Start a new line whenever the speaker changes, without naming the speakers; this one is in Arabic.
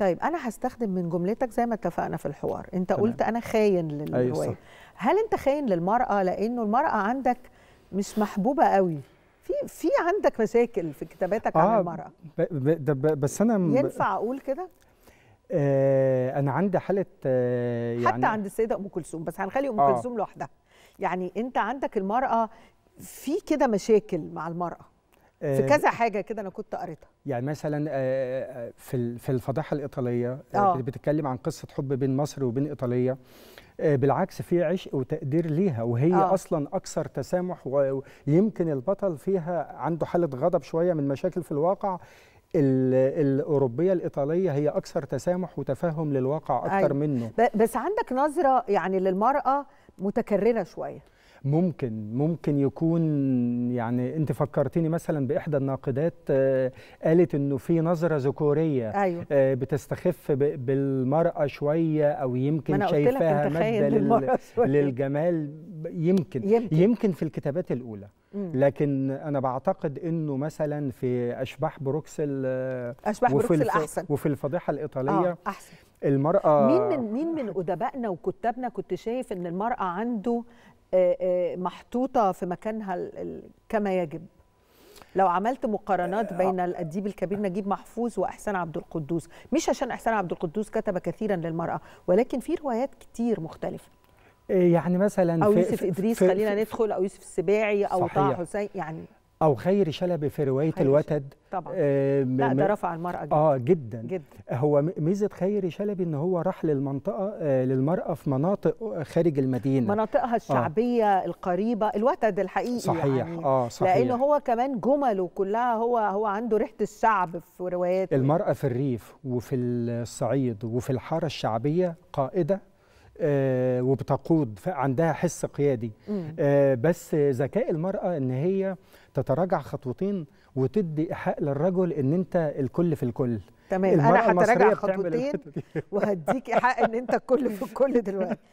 طيب انا هستخدم من جملتك زي ما اتفقنا في الحوار انت تمام. قلت انا خاين للهوايه أيوة هل انت خاين للمراه لانه المراه عندك مش محبوبه قوي في في عندك مشاكل في كتاباتك آه عن المراه
ب ب ب بس انا ينفع اقول كده آه انا عندي حاله آه يعني حتى عند
السيده ام كلثوم بس هنخلي ام آه كلثوم لوحدها يعني انت عندك المراه في كده مشاكل مع المراه في آه، كذا حاجه كده انا كنت قريتها
يعني مثلا آه، آه، في في الفضيحه الايطاليه آه. بتتكلم عن قصه حب بين مصر وبين ايطاليا بالعكس في عشق وتقدير ليها وهي أوه. اصلا اكثر تسامح ويمكن البطل فيها عنده حاله غضب شويه من مشاكل في الواقع الاوروبيه الايطاليه هي اكثر تسامح وتفهم للواقع اكثر أيوة. منه
بس عندك نظره يعني للمراه متكرره شويه
ممكن ممكن يكون يعني انت فكرتيني مثلا باحدى الناقدات آه، قالت انه في نظره ذكوريه أيوة. آه، بتستخف بالمراه شويه او يمكن شايفاها ماده للجمال يمكن. يمكن يمكن في الكتابات الاولى مم. لكن انا بعتقد انه مثلا في اشباح بروكسل آه، اشباح وفي بروكسل الف... احسن وفي الفضيحه الايطاليه آه احسن المرأة مين
من مين من أدبائنا وكتابنا كنت شايف إن المرأة عنده آه، آه، محطوطه في مكانها كما يجب لو عملت مقارنات آه، بين الاديب الكبير نجيب محفوظ واحسان عبد القدوس مش عشان احسان عبد القدوس كتب كثيرا للمراه ولكن في روايات كتير مختلفه يعني مثلا او يوسف في ادريس في خلينا ندخل او يوسف السباعي او طه حسين يعني
او خير شلبي في روايه خير. الوتد طبعا آه لا ده رفع المراه جدا اه جدا, جدا. هو ميزه خير شلبي ان هو راح للمنطقه آه للمراه في مناطق آه، خارج المدينه مناطقها آه. الشعبيه
آه. القريبه الوتد الحقيقي يعني. صحيح يعني اه صحيح لان هو كمان جمله كلها هو هو عنده ريحه الشعب في رواياته المراه
في الريف وفي الصعيد وفي الحاره الشعبيه قائده آه، وبتقود عندها حس قيادي آه، بس ذكاء المرأة إن هي تتراجع خطوتين وتدي إيحاء للرجل إن أنت الكل في الكل
تمام أنا هتراجع خطوتين وهديك إيحاء إن أنت الكل في الكل دلوقتي